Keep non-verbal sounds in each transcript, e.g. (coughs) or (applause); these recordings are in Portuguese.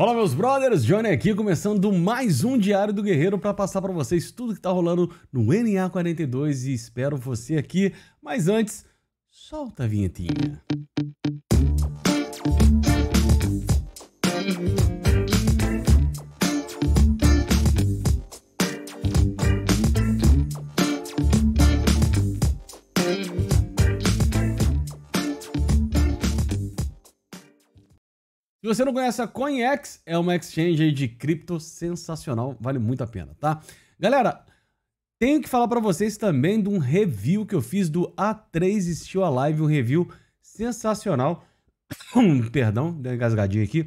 Olá, meus brothers, Johnny aqui, começando mais um Diário do Guerreiro para passar para vocês tudo que está rolando no NA42 e espero você aqui. Mas antes, solta a vinhetinha. Música Se você não conhece a CoinEx, é uma exchange de cripto sensacional, vale muito a pena, tá? Galera, tenho que falar para vocês também de um review que eu fiz do A3 Steel Alive, um review sensacional. (coughs) Perdão, dei uma engasgadinha aqui.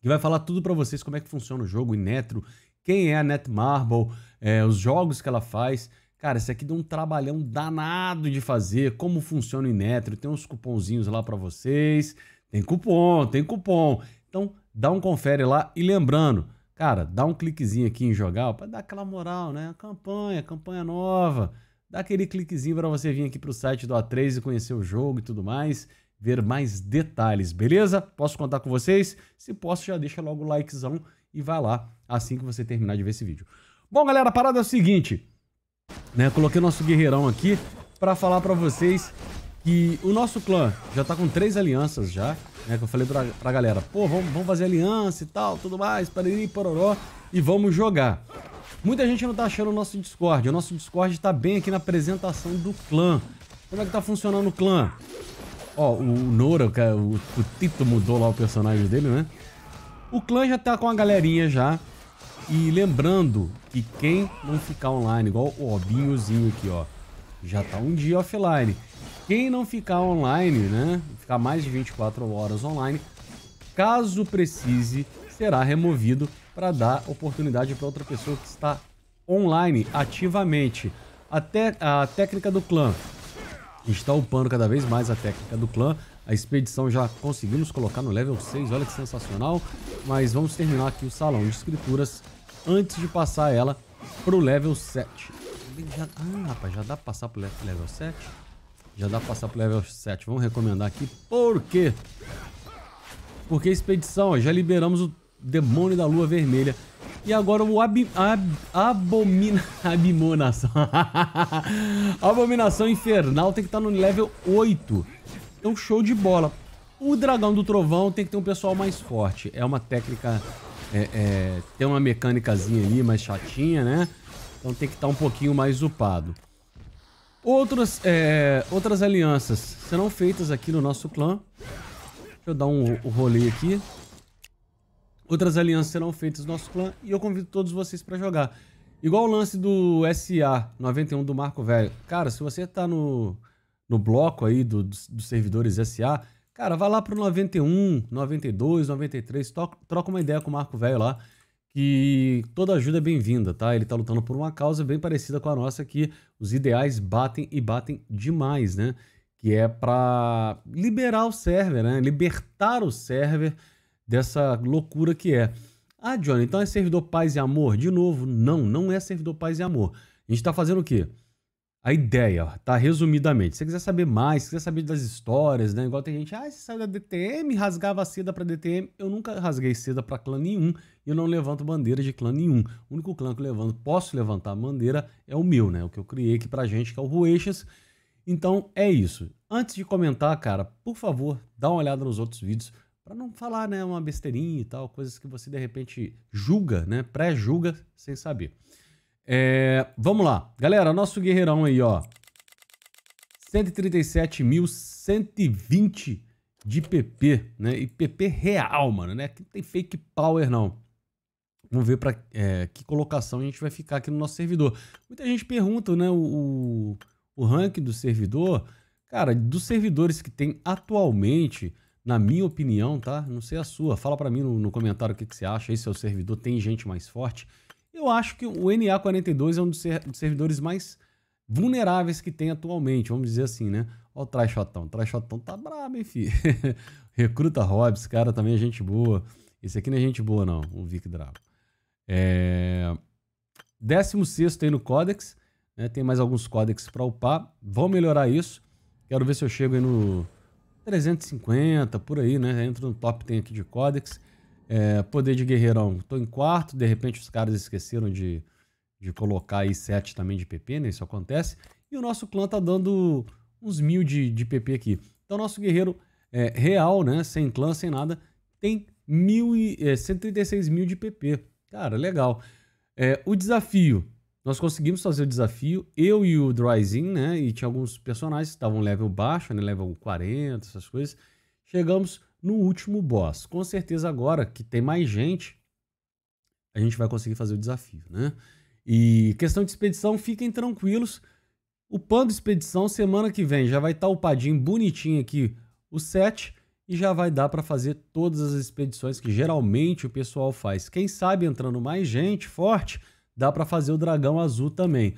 Que vai falar tudo para vocês como é que funciona o jogo, Inetro, quem é a Netmarble, é, os jogos que ela faz. Cara, isso aqui deu um trabalhão danado de fazer, como funciona o Inetro, tem uns cuponzinhos lá para vocês. Tem cupom, tem cupom. Então dá um confere lá e lembrando, cara, dá um cliquezinho aqui em jogar para dar aquela moral, né? Campanha, campanha nova. Dá aquele cliquezinho para você vir aqui para o site do A3 e conhecer o jogo e tudo mais, ver mais detalhes, beleza? Posso contar com vocês? Se posso, já deixa logo o likezão e vai lá assim que você terminar de ver esse vídeo. Bom, galera, a parada é o seguinte, né? coloquei nosso guerreirão aqui para falar para vocês que o nosso clã já tá com três alianças já, né? Que eu falei pra, pra galera, pô, vamos, vamos fazer aliança e tal, tudo mais, pariri, pororó, e vamos jogar. Muita gente não tá achando o nosso Discord. O nosso Discord tá bem aqui na apresentação do clã. Como é que tá funcionando o clã? Ó, o Nora, é o, o Tito mudou lá o personagem dele, né? O clã já tá com a galerinha já. E lembrando que quem não ficar online, igual o Obinhozinho aqui, ó já tá um dia offline. Quem não ficar online, né? Ficar mais de 24 horas online, caso precise, será removido para dar oportunidade para outra pessoa que está online ativamente. Até a técnica do clã. A gente está upando cada vez mais a técnica do clã. A expedição já conseguimos colocar no level 6, olha que sensacional. Mas vamos terminar aqui o salão de escrituras antes de passar ela pro level 7. Já, ah, rapaz, já dá pra passar pro level 7? Já dá pra passar pro level 7. Vamos recomendar aqui. Por quê? Porque expedição, ó, já liberamos o demônio da lua vermelha. E agora o ab, ab, abomina, (laughs) abominação. (laughs) abominação infernal tem que estar tá no level 8. Então show de bola. O dragão do trovão tem que ter um pessoal mais forte. É uma técnica... É, é, tem uma mecânicazinha ali mais chatinha, né? Então tem que estar tá um pouquinho mais upado. Outras, é, outras alianças serão feitas aqui no nosso clã. Deixa eu dar um, um rolê aqui. Outras alianças serão feitas no nosso clã e eu convido todos vocês para jogar. Igual o lance do SA91 do Marco Velho. Cara, se você tá no, no bloco aí do, dos, servidores SA, cara, vai lá pro 91, 92, 93, troca, troca uma ideia com o Marco Velho lá que toda ajuda é bem-vinda, tá? Ele está lutando por uma causa bem parecida com a nossa, que os ideais batem e batem demais, né? Que é para liberar o server, né? Libertar o server dessa loucura que é. Ah, Johnny, então é servidor paz e amor? De novo, não, não é servidor paz e amor. A gente está fazendo o quê? a ideia, tá? Resumidamente. Se você quiser saber mais, se quiser saber das histórias, né? Igual tem gente, ah, você saiu da DTM, rasgava seda pra DTM. Eu nunca rasguei seda pra clã nenhum e eu não levanto bandeira de clã nenhum. O único clã que eu levanto, posso levantar bandeira, é o meu, né? O que eu criei aqui pra gente, que é o Rueixas. Então é isso. Antes de comentar, cara, por favor, dá uma olhada nos outros vídeos para não falar, né, uma besteirinha e tal, coisas que você de repente julga, né, pré-julga sem saber. É, vamos lá. Galera, nosso guerreirão aí, ó. 137.120 de PP, né? E PP real, mano, né? Aqui não tem fake power, não. Vamos ver para é, que colocação a gente vai ficar aqui no nosso servidor. Muita gente pergunta, né? O, o ranking do servidor. Cara, dos servidores que tem atualmente, na minha opinião, tá? Não sei a sua. Fala para mim no, no comentário o que, que você acha. Esse é o servidor, tem gente mais forte. Eu acho que o NA42 é um dos servidores mais vulneráveis que tem atualmente, vamos dizer assim, né? Olha o Trashotão, o Trashotão tá brabo, hein, fi? (laughs) Recruta Hobbs, cara, também é gente boa. Esse aqui não é gente boa, não, o Vic Drago. É... 16 aí no Codex, né? Tem mais alguns Codex pra upar. Vão melhorar isso. Quero ver se eu chego aí no 350, por aí, né? Entro no top tem aqui de Codex. É, poder de guerreirão, tô em quarto, de repente os caras esqueceram de, de colocar aí 7 também de PP, né? Isso acontece. E o nosso clã tá dando uns mil de, de PP aqui. Então nosso guerreiro é, real, né? Sem clã, sem nada, tem mil e, é, 136 mil de PP. Cara, legal. É, o desafio. Nós conseguimos fazer o desafio, eu e o Dryzin, né? E tinha alguns personagens que estavam level baixo, né? Level 40, essas coisas. Chegamos no último boss. Com certeza agora que tem mais gente, a gente vai conseguir fazer o desafio, né? E questão de expedição, fiquem tranquilos. O pano de expedição semana que vem já vai estar tá upadinho bonitinho aqui o set e já vai dar para fazer todas as expedições que geralmente o pessoal faz. Quem sabe entrando mais gente forte, dá para fazer o dragão azul também.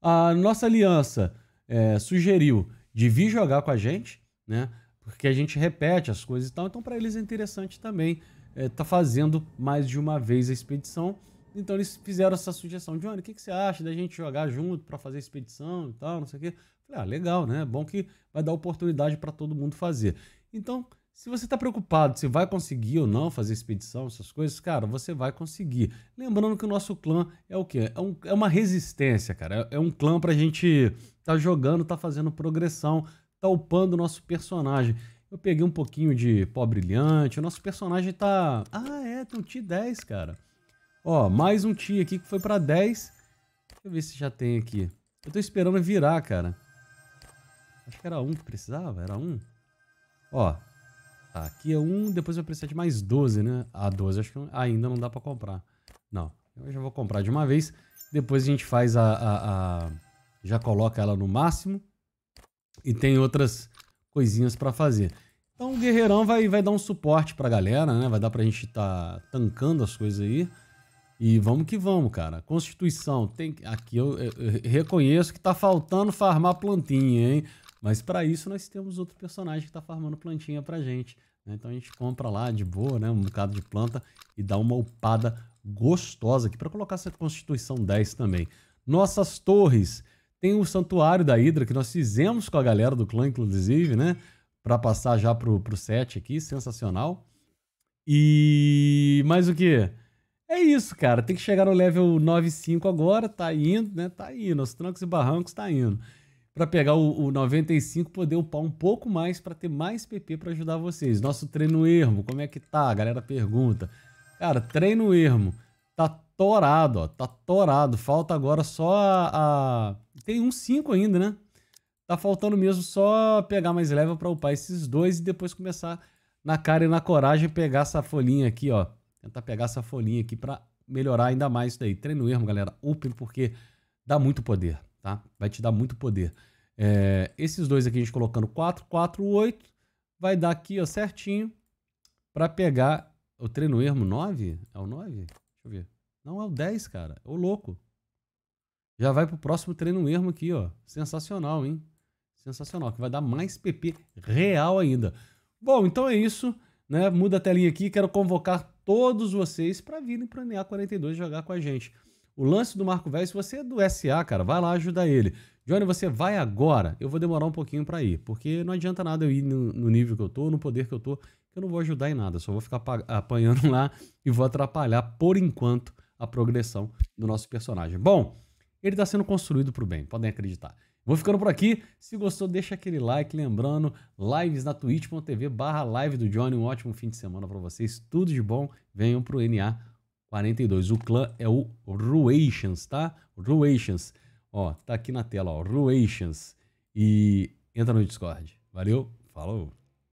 A nossa aliança é, sugeriu de vir jogar com a gente, né? porque a gente repete as coisas e tal. Então, para eles é interessante também estar é, tá fazendo mais de uma vez a expedição. Então, eles fizeram essa sugestão: Johnny, o que, que você acha da gente jogar junto para fazer a expedição e tal? Não sei o quê. Falei, ah, legal, né? Bom que vai dar oportunidade para todo mundo fazer. Então, se você está preocupado se vai conseguir ou não fazer expedição, essas coisas, cara, você vai conseguir. Lembrando que o nosso clã é o quê? É, um, é uma resistência, cara. É, é um clã para a gente estar tá jogando, estar tá fazendo progressão, tá upando o nosso personagem. Eu peguei um pouquinho de pó brilhante, o nosso personagem tá... Ah, é, tem um T10, cara. Ó, mais um T aqui que foi pra 10. Deixa eu ver se já tem aqui. Eu tô esperando virar, cara. Acho que era um que precisava, era um. Ó, tá, aqui é um, depois eu precisar de mais 12, né? Ah, 12 acho que ainda não dá pra comprar. Não, eu já vou comprar de uma vez. Depois a gente faz a... a, a... Já coloca ela no máximo e tem outras coisinhas para fazer. Então o Guerreirão vai, vai dar um suporte pra galera, né? Vai dar pra gente estar tá tancando as coisas aí. E vamos que vamos, cara. Constituição, tem aqui eu, eu, eu reconheço que tá faltando farmar plantinha, hein? Mas para isso nós temos outro personagem que tá farmando plantinha pra gente. Né? Então a gente compra lá de boa, né? Um bocado de planta e dá uma upada gostosa aqui para colocar essa Constituição 10 também. Nossas torres. Tem o Santuário da Hidra, que nós fizemos com a galera do clã, inclusive, né? Pra passar já pro, pro set aqui, sensacional. E mais o que? É isso, cara. Tem que chegar no level 95 agora, tá indo, né? Tá indo. Os trancos e barrancos tá indo. Pra pegar o, o 95, poder upar um pouco mais para ter mais PP para ajudar vocês. Nosso treino ermo, como é que tá? A galera pergunta. Cara, treino ermo. Tá torado, ó. Tá torado. Falta agora só a, a tem um 5 ainda, né? Tá faltando mesmo só pegar mais level para upar esses dois e depois começar na cara e na coragem pegar essa folhinha aqui, ó. Tentar pegar essa folhinha aqui para melhorar ainda mais isso daí. Treino ermo, galera. Upem porque dá muito poder, tá? Vai te dar muito poder. É, esses dois aqui a gente colocando 4, 4, 8. Vai dar aqui, ó, certinho para pegar o treino ermo 9? É o 9? Deixa eu ver. Não, é o 10, cara. É o louco. Já vai pro próximo treino ermo aqui, ó. Sensacional, hein? Sensacional, que vai dar mais PP real ainda. Bom, então é isso. Né? Muda a telinha aqui, quero convocar todos vocês para virem para NA42 jogar com a gente. O lance do Marco Velho, se você é do SA, cara, vai lá ajudar ele. Johnny, você vai agora. Eu vou demorar um pouquinho para ir, porque não adianta nada eu ir no, no, nível que eu tô, no poder que eu tô, que eu não vou ajudar em nada. Só vou ficar apanhando (laughs) lá e vou atrapalhar, por enquanto, a progressão do nosso personagem. Bom, ele está sendo construído para o bem, podem acreditar. Vou ficando por aqui. Se gostou, deixa aquele like. Lembrando, lives na twitch.tv barra live do Johnny. Um ótimo fim de semana para vocês. Tudo de bom. Venham para o NA 42. O clã é o Ruations, tá? Ruations. Ó, tá aqui na tela, ó. Ruations. E entra no Discord. Valeu, falou!